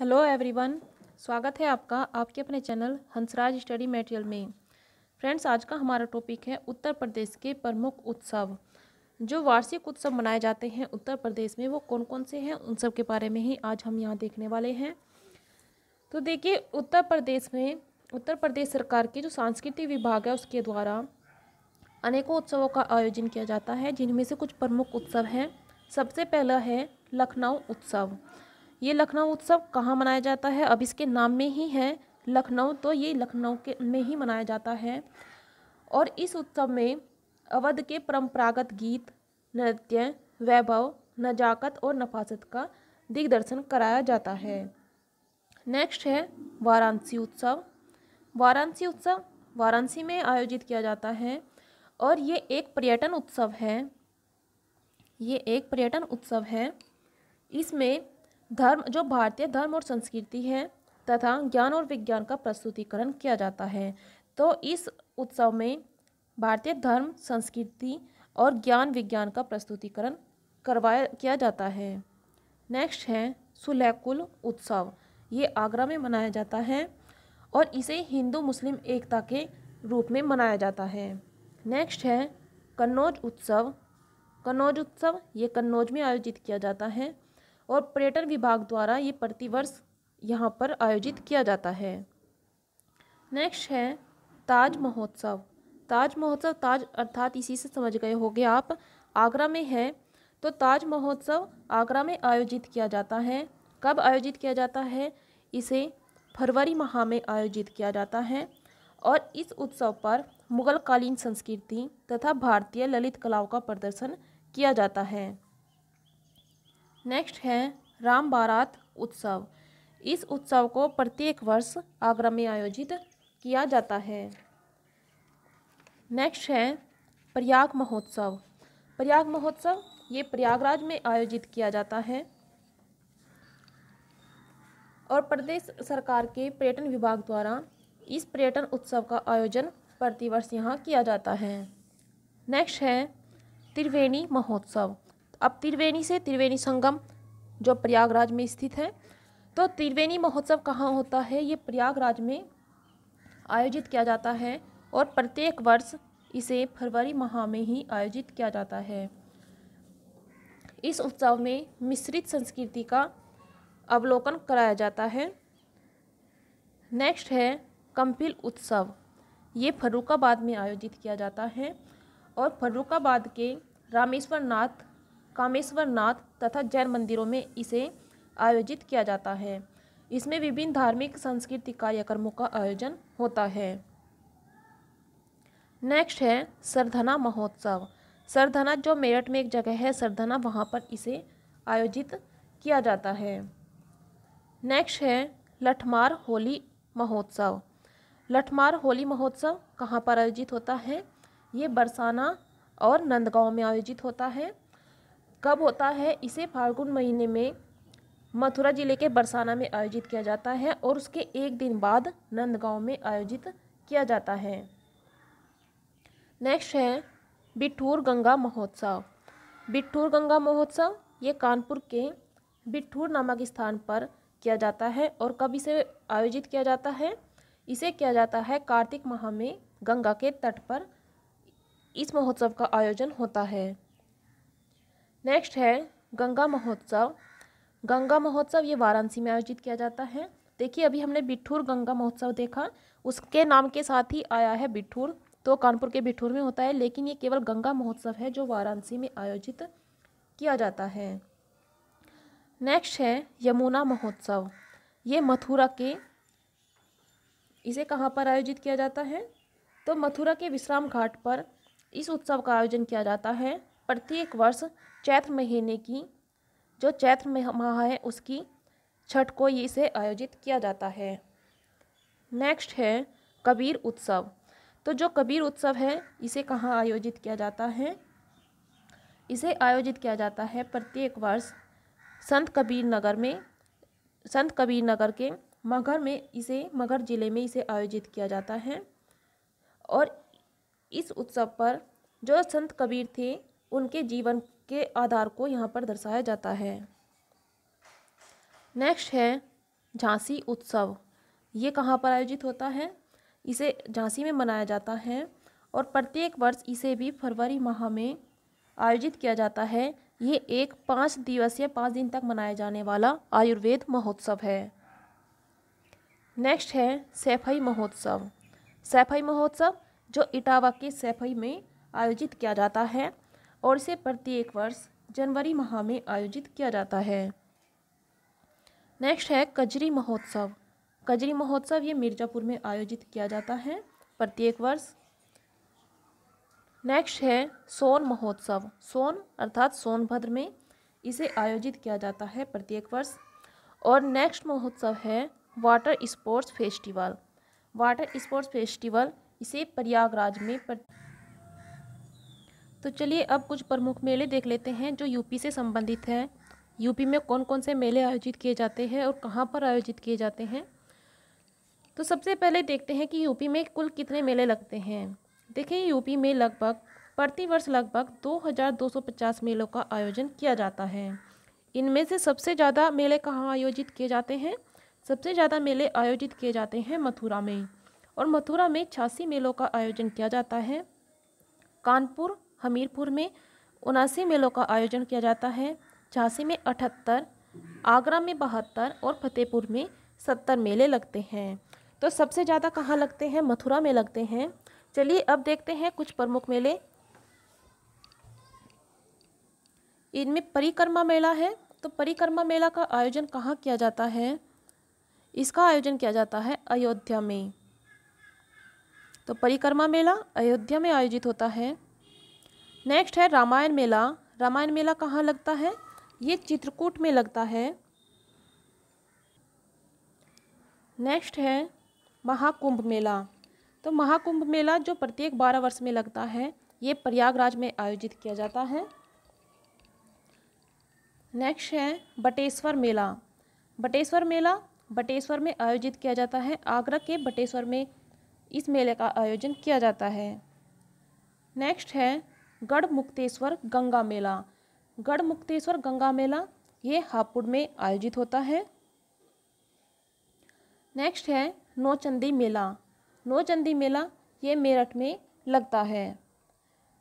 hello everyone स्वागत है आपका आपके अपने चैनल हंसराज स्टडी मटेरियल में फ्रेंड्स आज का हमारा टॉपिक है उत्तर प्रदेश के प्रमुख उत्सव जो वार्षिक उत्सव मनाए जाते हैं उत्तर प्रदेश में वो कौन कौन से हैं उन सब के बारे में ही आज हम यहाँ देखने वाले हैं तो देखिए उत्तर प्रदेश में उत्तर प्रदेश सरकार के जो सांस्कृतिक विभाग है उसके द्वारा अनेकों उत्सवों का आयोजन किया जाता है जिनमें से कुछ प्रमुख उत्सव हैं सबसे पहला है लखनऊ उत्सव ये लखनऊ उत्सव कहाँ मनाया जाता है अब इसके नाम में ही है लखनऊ तो ये लखनऊ के में ही मनाया जाता है और इस उत्सव में अवध के परंपरागत गीत नृत्य वैभव नजाकत और नफासत का दिग्दर्शन कराया जाता है नेक्स्ट है वाराणसी उत्सव वाराणसी उत्सव वाराणसी में आयोजित किया जाता है और ये एक पर्यटन उत्सव है ये एक पर्यटन उत्सव है इसमें धर्म जो भारतीय धर्म और संस्कृति है तथा ज्ञान और विज्ञान का प्रस्तुतिकरण किया जाता है तो इस उत्सव में भारतीय धर्म संस्कृति और ज्ञान विज्ञान का प्रस्तुतिकरण करवाया किया जाता है नेक्स्ट है सुलैकुल उत्सव ये आगरा में मनाया जाता है और इसे हिंदू मुस्लिम एकता के रूप में मनाया जाता है नेक्स्ट है कन्नौज उत्सव कन्नौज उत्सव ये कन्नौज में आयोजित किया जाता है और पर्यटन विभाग द्वारा ये प्रतिवर्ष यहाँ पर आयोजित किया जाता है नेक्स्ट है ताज महोत्सव ताज महोत्सव ताज अर्थात इसी से समझ गए होगे आप आगरा में है तो ताज महोत्सव आगरा में आयोजित किया जाता है कब आयोजित किया जाता है इसे फरवरी माह में आयोजित किया जाता है और इस उत्सव पर मुगल कालीन संस्कृति तथा भारतीय ललित कलाओं का प्रदर्शन किया जाता है नेक्स्ट है राम बारात उत्सव इस उत्सव को प्रत्येक वर्ष आगरा में आयोजित किया जाता है नेक्स्ट है प्रयाग महोत्सव प्रयाग महोत्सव ये प्रयागराज में आयोजित किया जाता है और प्रदेश सरकार के पर्यटन विभाग द्वारा इस पर्यटन उत्सव का आयोजन प्रतिवर्ष यहाँ किया जाता है नेक्स्ट है त्रिवेणी महोत्सव अब त्रिवेणी से त्रिवेणी संगम जो प्रयागराज में स्थित है तो त्रिवेणी महोत्सव कहाँ होता है ये प्रयागराज में आयोजित किया जाता है और प्रत्येक वर्ष इसे फरवरी माह में ही आयोजित किया जाता है इस उत्सव में मिश्रित संस्कृति का अवलोकन कराया जाता है नेक्स्ट है कंपिल उत्सव ये फर्रुखाबाद में आयोजित किया जाता है और फर्रुखाबाद के रामेश्वर नाथ कामेश्वर नाथ तथा जैन मंदिरों में इसे आयोजित किया जाता है इसमें विभिन्न धार्मिक सांस्कृतिक कार्यक्रमों का आयोजन होता है नेक्स्ट है सरधना महोत्सव सरधना जो मेरठ में एक जगह है सरधना वहाँ पर इसे आयोजित किया जाता है नेक्स्ट है लठमार होली महोत्सव लठमार होली महोत्सव कहाँ पर आयोजित होता है ये बरसाना और नंदगांव में आयोजित होता है कब होता है इसे फाल्गुन महीने में मथुरा जिले के बरसाना में आयोजित किया जाता है और उसके एक दिन बाद नंदगांव में आयोजित किया जाता है नेक्स्ट है बिठूर गंगा महोत्सव बिठूर गंगा महोत्सव ये कानपुर के बिठूर नामक स्थान पर किया जाता है और कब इसे आयोजित किया जाता है इसे किया जाता है कार्तिक माह में गंगा के तट पर इस महोत्सव का आयोजन होता है नेक्स्ट है गंगा महोत्सव गंगा महोत्सव ये वाराणसी में आयोजित किया जाता है देखिए अभी हमने बिठूर गंगा महोत्सव देखा उसके नाम के साथ ही आया है बिठूर तो कानपुर के बिठूर में होता है लेकिन ये केवल गंगा महोत्सव है जो वाराणसी में आयोजित किया जाता है नेक्स्ट है यमुना महोत्सव ये मथुरा के इसे कहाँ पर आयोजित किया जाता है तो मथुरा के विश्राम घाट पर इस उत्सव का आयोजन किया जाता है प्रत्येक वर्ष चैत्र महीने की जो चैत्र माह है उसकी छठ को ये इसे आयोजित किया जाता है नेक्स्ट है कबीर उत्सव तो जो कबीर उत्सव है इसे कहाँ आयोजित किया जाता है इसे आयोजित किया जाता है प्रत्येक वर्ष संत कबीर नगर में संत कबीर नगर के मगर में इसे मगर ज़िले में इसे आयोजित किया जाता है और इस उत्सव पर जो संत कबीर थे उनके जीवन के आधार को यहाँ पर दर्शाया जाता है नेक्स्ट है झांसी उत्सव ये कहाँ पर आयोजित होता है इसे झांसी में मनाया जाता है और प्रत्येक वर्ष इसे भी फरवरी माह में आयोजित किया जाता है ये एक पाँच दिवसीय पाँच दिन तक मनाया जाने वाला आयुर्वेद महोत्सव है नेक्स्ट है सैफई महोत्सव सैफई महोत्सव जो इटावा के सैफई में आयोजित किया जाता है और इसे प्रत्येक वर्ष जनवरी माह में आयोजित किया जाता है नेक्स्ट है कजरी महोत्सव कजरी महोत्सव ये मिर्ज़ापुर में आयोजित किया जाता है प्रत्येक वर्ष नेक्स्ट है सोन महोत्सव सोन अर्थात सोनभद्र में इसे आयोजित किया जाता है प्रत्येक वर्ष और नेक्स्ट महोत्सव है water sports festival water sports festival इसे प्रयागराज में प्र... तो चलिए अब कुछ प्रमुख मेले देख लेते हैं जो यूपी से संबंधित हैं यूपी में कौन कौन से मेले आयोजित किए जाते हैं और कहाँ पर आयोजित किए जाते हैं तो सबसे पहले देखते हैं कि यूपी में कुल कितने मेले लगते हैं देखें यूपी में लगभग हज़ार दो लगभग 2250 मेलों का आयोजन किया जाता है इनमें से सबसे ज़्यादा मेले कहाँ आयोजित किए जाते हैं सबसे ज़्यादा मेले आयोजित किए जाते हैं मथुरा में और मथुरा में छियासी मेलों का आयोजन किया जाता है कानपुर हमीरपुर में उनासी मेलों का आयोजन किया जाता है झांसी में अठहत्तर आगरा में बहत्तर और फतेहपुर में सत्तर मेले लगते हैं तो सबसे ज़्यादा कहाँ लगते हैं मथुरा में लगते हैं चलिए अब देखते हैं कुछ प्रमुख मेले इनमें परिक्रमा मेला है तो परिक्रमा मेला का आयोजन कहाँ किया जाता है इसका आयोजन किया जाता है अयोध्या में तो परिक्रमा मेला अयोध्या में आयोजित होता है नेक्स्ट है रामायण मेला रामायण मेला कहाँ लगता है ये चित्रकूट में लगता है नेक्स्ट है महाकुंभ मेला तो महाकुंभ मेला जो प्रत्येक बारह वर्ष में लगता है ये प्रयागराज में आयोजित किया जाता है नेक्स्ट है बटेश्वर मेला बटेश्वर मेला बटेश्वर में आयोजित किया जाता है आगरा के बटेश्वर में इस मेले का आयोजन किया जाता है नेक्स्ट है गढ़ मुक्तेश्वर गंगा मेला गढ़ मुक्तेश्वर गंगा मेला ये हापुड़ में आयोजित होता है नेक्स्ट है नौचंदी मेला नौचंदी मेला ये मेरठ में लगता है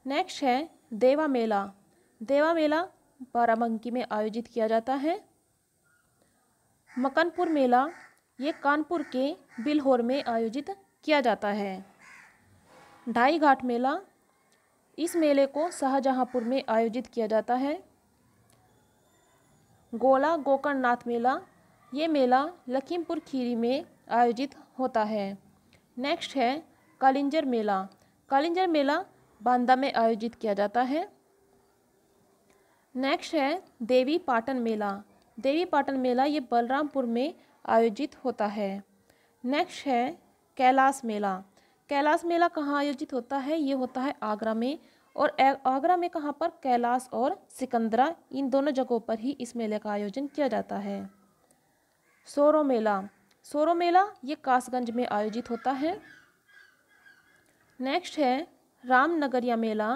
नेक्स्ट है देवा मेला देवा मेला बाराबंकी में आयोजित किया जाता है मकनपुर मेला ये कानपुर के बिलहोर में आयोजित किया जाता है ढाई घाट मेला इस मेले को शाहजहाँपुर में आयोजित किया जाता है गोला गोकर्णनाथ मेला ये मेला लखीमपुर खीरी में आयोजित होता है नेक्स्ट है कालिंजर मेला कालिंजर मेला बांदा में आयोजित किया जाता है नेक्स्ट है देवी पाटन मेला देवी पाटन मेला ये बलरामपुर में आयोजित होता है नेक्स्ट है कैलाश मेला कैलाश मेला कहाँ आयोजित होता है ये होता है आगरा में और आगरा में कहाँ पर कैलाश और सिकंदरा इन दोनों जगहों पर ही इस मेले का आयोजन किया जाता है सोरो मेला सोरो मेला ये कासगंज में आयोजित होता है नेक्स्ट है रामनगरिया मेला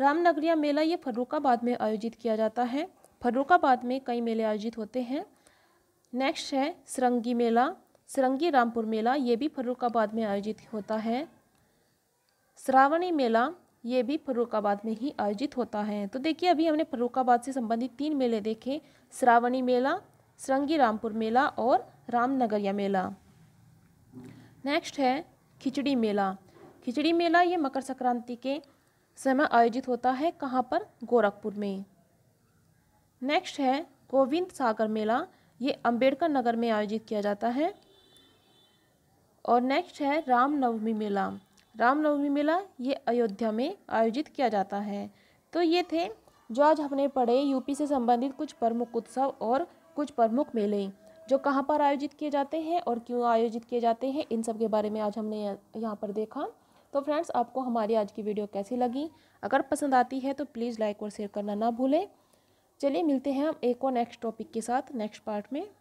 रामनगरिया मेला ये फर्रुखाबाद में आयोजित किया जाता है फर्रुखाबाद में कई मेले आयोजित होते हैं नेक्स्ट है सरंगी मेला सरंगी रामपुर मेला ये भी फर्रुखाबाद में आयोजित होता है श्रावणी मेला ये भी फर्रुखाबाद में ही आयोजित होता है तो देखिए अभी हमने फर्रुखाबाद से संबंधित तीन मेले देखे श्रावणी मेला सरंगी रामपुर मेला और रामनगरिया मेला नेक्स्ट है खिचड़ी मेला खिचड़ी मेला ये मकर संक्रांति के समय आयोजित होता है कहाँ पर गोरखपुर में नेक्स्ट है गोविंद सागर मेला ये अंबेडकर नगर में आयोजित किया जाता है और नेक्स्ट है रामनवमी मेला रामनवमी मेला ये अयोध्या में आयोजित किया जाता है तो ये थे जो आज हमने पढ़े यूपी से संबंधित कुछ प्रमुख उत्सव और कुछ प्रमुख मेले जो कहाँ पर आयोजित किए जाते हैं और क्यों आयोजित किए जाते हैं इन सब के बारे में आज हमने यहाँ पर देखा तो फ्रेंड्स आपको हमारी आज की वीडियो कैसी लगी अगर पसंद आती है तो प्लीज़ लाइक और शेयर करना ना भूलें चलिए मिलते हैं हम एक और नेक्स्ट टॉपिक के साथ नेक्स्ट पार्ट में